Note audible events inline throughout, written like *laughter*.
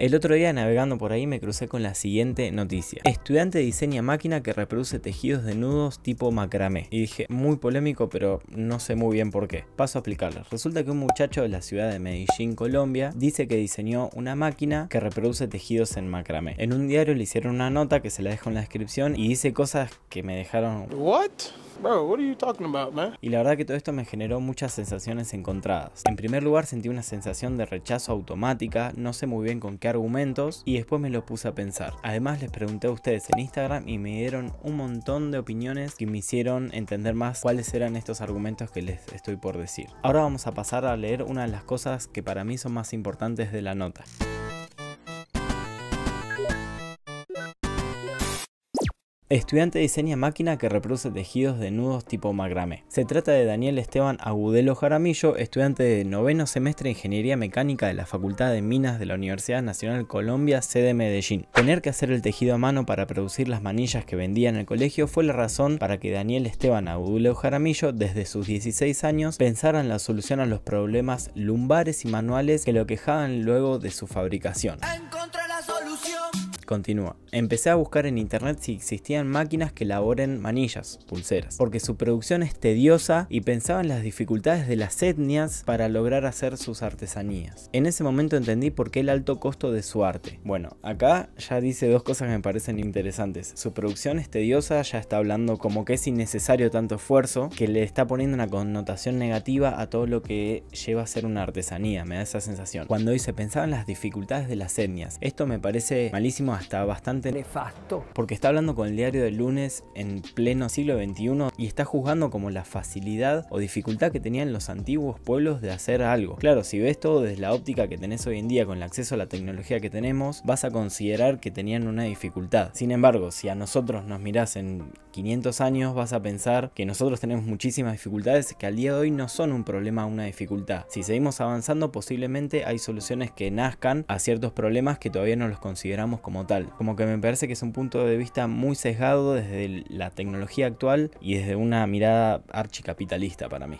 El otro día navegando por ahí me crucé con la siguiente noticia. Estudiante diseña máquina que reproduce tejidos de nudos tipo macramé. Y dije, muy polémico, pero no sé muy bien por qué. Paso a explicarles. Resulta que un muchacho de la ciudad de Medellín, Colombia, dice que diseñó una máquina que reproduce tejidos en macramé. En un diario le hicieron una nota que se la dejo en la descripción y dice cosas que me dejaron... ¿What? Bro, what are you talking about, man? Y la verdad que todo esto me generó muchas sensaciones encontradas. En primer lugar sentí una sensación de rechazo automática, no sé muy bien con qué argumentos y después me lo puse a pensar. Además les pregunté a ustedes en Instagram y me dieron un montón de opiniones que me hicieron entender más cuáles eran estos argumentos que les estoy por decir. Ahora vamos a pasar a leer una de las cosas que para mí son más importantes de la nota. Estudiante diseña máquina que reproduce tejidos de nudos tipo macramé. Se trata de Daniel Esteban Agudelo Jaramillo, estudiante de noveno semestre de Ingeniería Mecánica de la Facultad de Minas de la Universidad Nacional Colombia, sede Medellín. Tener que hacer el tejido a mano para producir las manillas que vendía en el colegio fue la razón para que Daniel Esteban Agudelo Jaramillo, desde sus 16 años, pensara en la solución a los problemas lumbares y manuales que lo quejaban luego de su fabricación. Continúa. Empecé a buscar en internet si existían máquinas que laboren manillas, pulseras, porque su producción es tediosa y pensaba en las dificultades de las etnias para lograr hacer sus artesanías. En ese momento entendí por qué el alto costo de su arte. Bueno, acá ya dice dos cosas que me parecen interesantes. Su producción es tediosa, ya está hablando como que es innecesario tanto esfuerzo, que le está poniendo una connotación negativa a todo lo que lleva a ser una artesanía, me da esa sensación. Cuando dice pensaba en las dificultades de las etnias, esto me parece malísimo está bastante nefasto. Porque está hablando con el diario del lunes en pleno siglo XXI y está juzgando como la facilidad o dificultad que tenían los antiguos pueblos de hacer algo. Claro, si ves todo desde la óptica que tenés hoy en día con el acceso a la tecnología que tenemos, vas a considerar que tenían una dificultad. Sin embargo, si a nosotros nos mirás en 500 años, vas a pensar que nosotros tenemos muchísimas dificultades que al día de hoy no son un problema, o una dificultad. Si seguimos avanzando, posiblemente hay soluciones que nazcan a ciertos problemas que todavía no los consideramos como como que me parece que es un punto de vista muy sesgado desde la tecnología actual y desde una mirada archicapitalista para mí.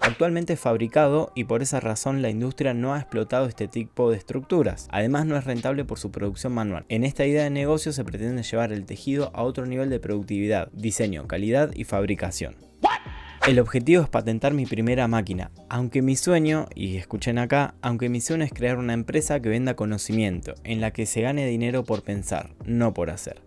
Actualmente es fabricado y por esa razón la industria no ha explotado este tipo de estructuras. Además no es rentable por su producción manual. En esta idea de negocio se pretende llevar el tejido a otro nivel de productividad, diseño, calidad y fabricación. El objetivo es patentar mi primera máquina, aunque mi sueño, y escuchen acá, aunque mi sueño es crear una empresa que venda conocimiento, en la que se gane dinero por pensar, no por hacer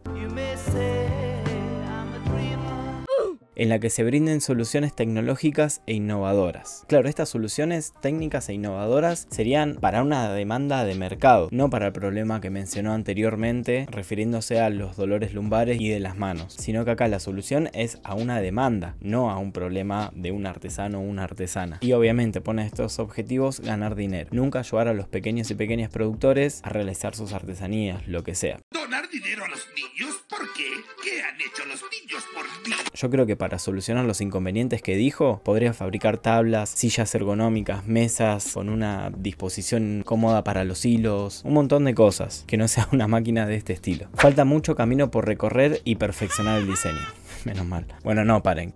en la que se brinden soluciones tecnológicas e innovadoras. Claro, estas soluciones técnicas e innovadoras serían para una demanda de mercado, no para el problema que mencionó anteriormente refiriéndose a los dolores lumbares y de las manos, sino que acá la solución es a una demanda, no a un problema de un artesano o una artesana. Y obviamente pone estos objetivos ganar dinero, nunca ayudar a los pequeños y pequeñas productores a realizar sus artesanías, lo que sea. ¿Donar dinero a los niños? ¿Por qué? ¿Qué han hecho los niños por ti? Yo creo que para solucionar los inconvenientes que dijo, podría fabricar tablas, sillas ergonómicas, mesas con una disposición cómoda para los hilos, un montón de cosas, que no *laughs* sea una máquina de este estilo. Falta mucho camino por recorrer y perfeccionar el diseño. *laughs* Menos mal. Bueno, no, paren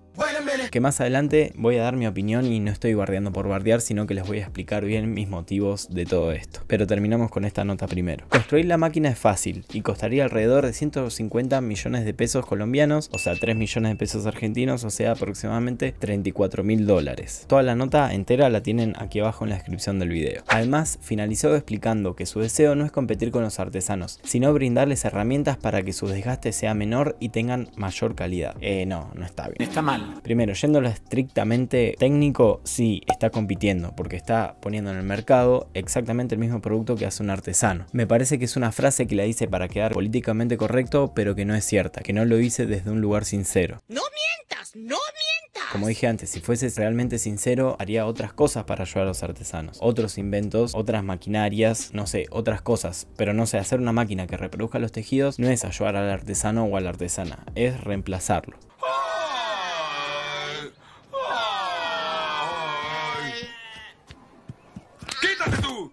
que más adelante voy a dar mi opinión y no estoy guardando por bardear, sino que les voy a explicar bien mis motivos de todo esto. Pero terminamos con esta nota primero. Construir la máquina es fácil y costaría alrededor de 150 millones de pesos colombianos, o sea 3 millones de pesos argentinos, o sea aproximadamente 34 mil dólares. Toda la nota entera la tienen aquí abajo en la descripción del video. Además, finalizó explicando que su deseo no es competir con los artesanos, sino brindarles herramientas para que su desgaste sea menor y tengan mayor calidad. Eh, no, no está bien. Está mal. Primero, Yéndolo estrictamente técnico, sí, está compitiendo, porque está poniendo en el mercado exactamente el mismo producto que hace un artesano. Me parece que es una frase que la dice para quedar políticamente correcto, pero que no es cierta, que no lo hice desde un lugar sincero. ¡No mientas! ¡No mientas! Como dije antes, si fuese realmente sincero, haría otras cosas para ayudar a los artesanos. Otros inventos, otras maquinarias, no sé, otras cosas. Pero no sé, hacer una máquina que reproduzca los tejidos no es ayudar al artesano o a la artesana, es reemplazarlo.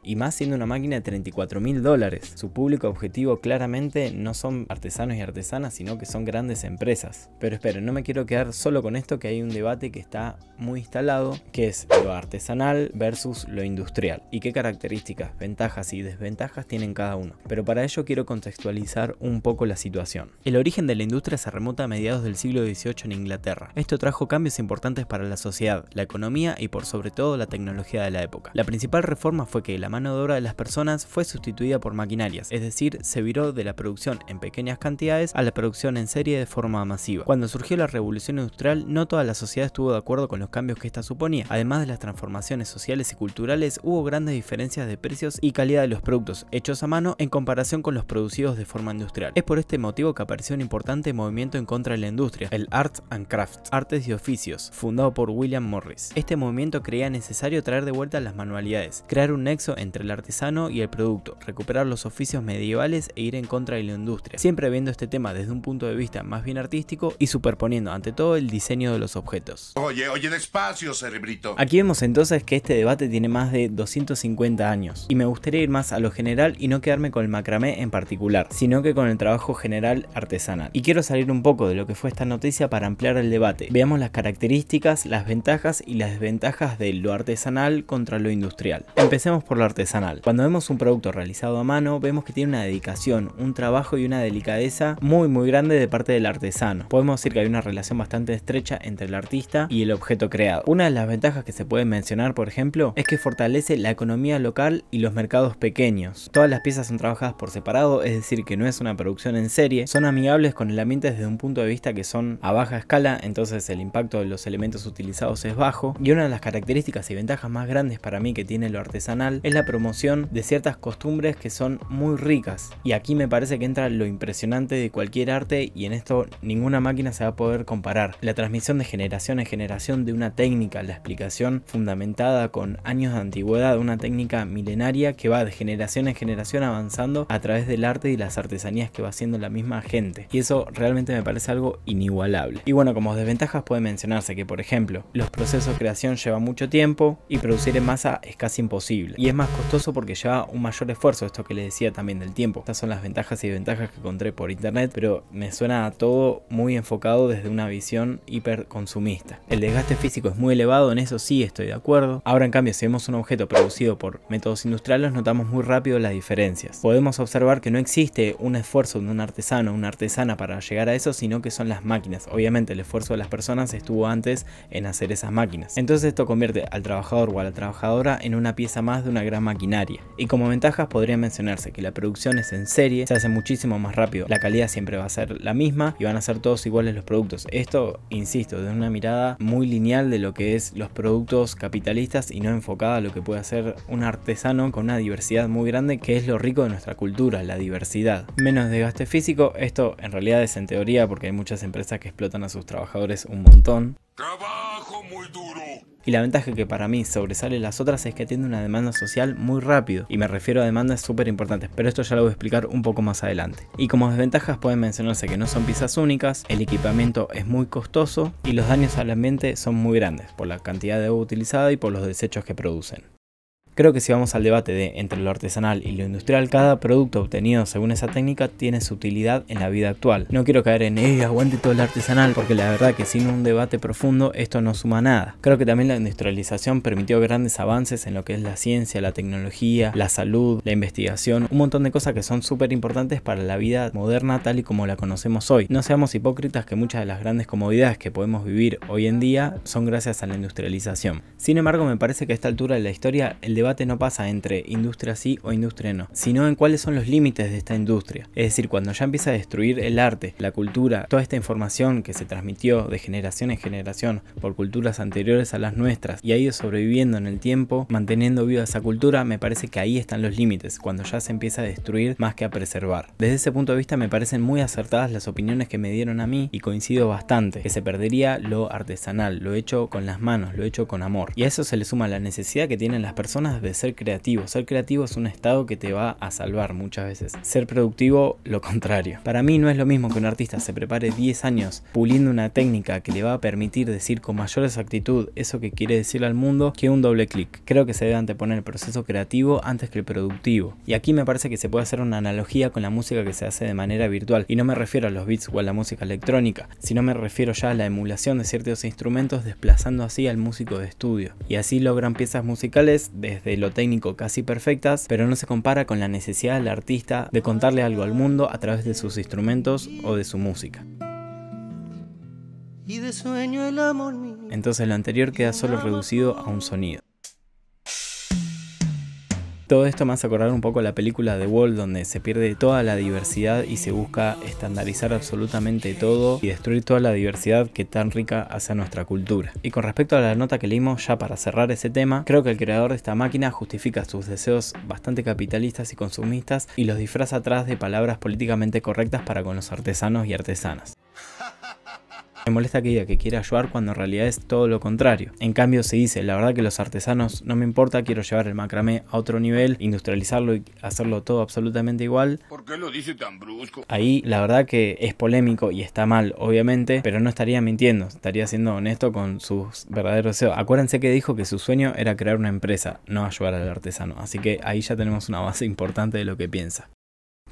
y más siendo una máquina de 34 mil dólares. Su público objetivo claramente no son artesanos y artesanas, sino que son grandes empresas. Pero esperen, no me quiero quedar solo con esto, que hay un debate que está muy instalado, que es lo artesanal versus lo industrial, y qué características, ventajas y desventajas tienen cada uno. Pero para ello quiero contextualizar un poco la situación. El origen de la industria se remota a mediados del siglo XVIII en Inglaterra. Esto trajo cambios importantes para la sociedad, la economía y por sobre todo la tecnología de la época. La principal reforma fue que la mano de obra de las personas fue sustituida por maquinarias, es decir, se viró de la producción en pequeñas cantidades a la producción en serie de forma masiva. Cuando surgió la revolución industrial, no toda la sociedad estuvo de acuerdo con los cambios que esta suponía. Además de las transformaciones sociales y culturales, hubo grandes diferencias de precios y calidad de los productos hechos a mano en comparación con los producidos de forma industrial. Es por este motivo que apareció un importante movimiento en contra de la industria, el Arts and Crafts, Artes y Oficios, fundado por William Morris. Este movimiento creía necesario traer de vuelta las manualidades, crear un nexo en entre el artesano y el producto, recuperar los oficios medievales e ir en contra de la industria, siempre viendo este tema desde un punto de vista más bien artístico y superponiendo ante todo el diseño de los objetos. Oye, oye, despacio, cerebrito. Aquí vemos entonces que este debate tiene más de 250 años, y me gustaría ir más a lo general y no quedarme con el macramé en particular, sino que con el trabajo general artesanal. Y quiero salir un poco de lo que fue esta noticia para ampliar el debate. Veamos las características, las ventajas y las desventajas de lo artesanal contra lo industrial. Empecemos por la artesanal. Cuando vemos un producto realizado a mano, vemos que tiene una dedicación, un trabajo y una delicadeza muy muy grande de parte del artesano. Podemos decir que hay una relación bastante estrecha entre el artista y el objeto creado. Una de las ventajas que se pueden mencionar, por ejemplo, es que fortalece la economía local y los mercados pequeños. Todas las piezas son trabajadas por separado, es decir, que no es una producción en serie, son amigables con el ambiente desde un punto de vista que son a baja escala, entonces el impacto de los elementos utilizados es bajo, y una de las características y ventajas más grandes para mí que tiene lo artesanal es la promoción de ciertas costumbres que son muy ricas. Y aquí me parece que entra lo impresionante de cualquier arte y en esto ninguna máquina se va a poder comparar. La transmisión de generación en generación de una técnica, la explicación fundamentada con años de antigüedad, una técnica milenaria que va de generación en generación avanzando a través del arte y las artesanías que va haciendo la misma gente. Y eso realmente me parece algo inigualable. Y bueno, como desventajas puede mencionarse que, por ejemplo, los procesos de creación llevan mucho tiempo y producir en masa es casi imposible. Y es más costoso porque lleva un mayor esfuerzo, esto que les decía también del tiempo. Estas son las ventajas y desventajas que encontré por internet, pero me suena a todo muy enfocado desde una visión hiper consumista. El desgaste físico es muy elevado, en eso sí estoy de acuerdo. Ahora en cambio, si vemos un objeto producido por métodos industriales, notamos muy rápido las diferencias. Podemos observar que no existe un esfuerzo de un artesano o una artesana para llegar a eso, sino que son las máquinas. Obviamente el esfuerzo de las personas estuvo antes en hacer esas máquinas. Entonces esto convierte al trabajador o a la trabajadora en una pieza más de una gran maquinaria. Y como ventajas podría mencionarse que la producción es en serie, se hace muchísimo más rápido, la calidad siempre va a ser la misma y van a ser todos iguales los productos. Esto, insisto, de una mirada muy lineal de lo que es los productos capitalistas y no enfocada a lo que puede hacer un artesano con una diversidad muy grande que es lo rico de nuestra cultura, la diversidad. Menos desgaste físico, esto en realidad es en teoría porque hay muchas empresas que explotan a sus trabajadores un montón. Y la ventaja que para mí sobresale las otras es que tiene una demanda social muy rápido, y me refiero a demandas súper importantes, pero esto ya lo voy a explicar un poco más adelante. Y como desventajas pueden mencionarse que no son piezas únicas, el equipamiento es muy costoso y los daños al ambiente son muy grandes por la cantidad de agua utilizada y por los desechos que producen. Creo que si vamos al debate de entre lo artesanal y lo industrial, cada producto obtenido según esa técnica tiene su utilidad en la vida actual. No quiero caer en, ¡eh, aguante todo lo artesanal! Porque la verdad que sin un debate profundo esto no suma nada. Creo que también la industrialización permitió grandes avances en lo que es la ciencia, la tecnología, la salud, la investigación, un montón de cosas que son súper importantes para la vida moderna tal y como la conocemos hoy. No seamos hipócritas que muchas de las grandes comodidades que podemos vivir hoy en día son gracias a la industrialización. Sin embargo, me parece que a esta altura de la historia el debate debate no pasa entre industria sí o industria no, sino en cuáles son los límites de esta industria. Es decir, cuando ya empieza a destruir el arte, la cultura, toda esta información que se transmitió de generación en generación por culturas anteriores a las nuestras y ha ido sobreviviendo en el tiempo, manteniendo viva esa cultura, me parece que ahí están los límites, cuando ya se empieza a destruir más que a preservar. Desde ese punto de vista me parecen muy acertadas las opiniones que me dieron a mí y coincido bastante, que se perdería lo artesanal, lo hecho con las manos, lo hecho con amor. Y a eso se le suma la necesidad que tienen las personas de ser creativo. Ser creativo es un estado que te va a salvar muchas veces. Ser productivo, lo contrario. Para mí no es lo mismo que un artista se prepare 10 años puliendo una técnica que le va a permitir decir con mayor exactitud eso que quiere decirle al mundo que un doble clic. Creo que se debe anteponer el proceso creativo antes que el productivo. Y aquí me parece que se puede hacer una analogía con la música que se hace de manera virtual. Y no me refiero a los beats o a la música electrónica, sino me refiero ya a la emulación de ciertos instrumentos desplazando así al músico de estudio. Y así logran piezas musicales desde de lo técnico casi perfectas, pero no se compara con la necesidad del artista de contarle algo al mundo a través de sus instrumentos o de su música. Entonces lo anterior queda solo reducido a un sonido. Todo esto me hace acordar un poco la película de Wall donde se pierde toda la diversidad y se busca estandarizar absolutamente todo y destruir toda la diversidad que tan rica hace a nuestra cultura. Y con respecto a la nota que leímos ya para cerrar ese tema, creo que el creador de esta máquina justifica sus deseos bastante capitalistas y consumistas y los disfraza atrás de palabras políticamente correctas para con los artesanos y artesanas. Me molesta que diga que quiere ayudar cuando en realidad es todo lo contrario. En cambio, se dice, la verdad que los artesanos no me importa, quiero llevar el macramé a otro nivel, industrializarlo y hacerlo todo absolutamente igual. ¿Por qué lo dice tan brusco? Ahí la verdad que es polémico y está mal, obviamente, pero no estaría mintiendo, estaría siendo honesto con sus verdaderos deseos. Acuérdense que dijo que su sueño era crear una empresa, no ayudar al artesano, así que ahí ya tenemos una base importante de lo que piensa.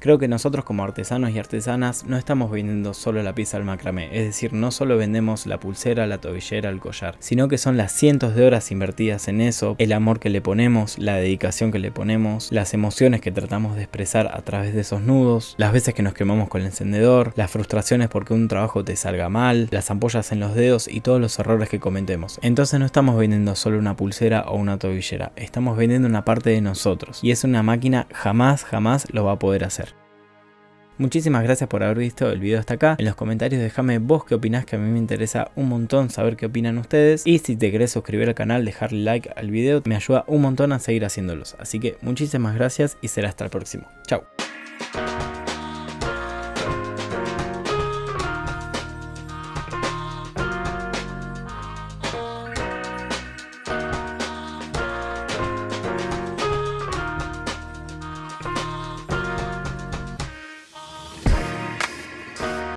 Creo que nosotros como artesanos y artesanas no estamos vendiendo solo la pieza al macramé, es decir, no solo vendemos la pulsera, la tobillera, el collar, sino que son las cientos de horas invertidas en eso, el amor que le ponemos, la dedicación que le ponemos, las emociones que tratamos de expresar a través de esos nudos, las veces que nos quemamos con el encendedor, las frustraciones porque un trabajo te salga mal, las ampollas en los dedos y todos los errores que cometemos. Entonces no estamos vendiendo solo una pulsera o una tobillera, estamos vendiendo una parte de nosotros y es una máquina jamás, jamás lo va a poder hacer. Muchísimas gracias por haber visto el video hasta acá. En los comentarios déjame vos qué opinás, que a mí me interesa un montón saber qué opinan ustedes. Y si te querés suscribir al canal, dejarle like al video, me ayuda un montón a seguir haciéndolos. Así que muchísimas gracias y será hasta el próximo. Chao.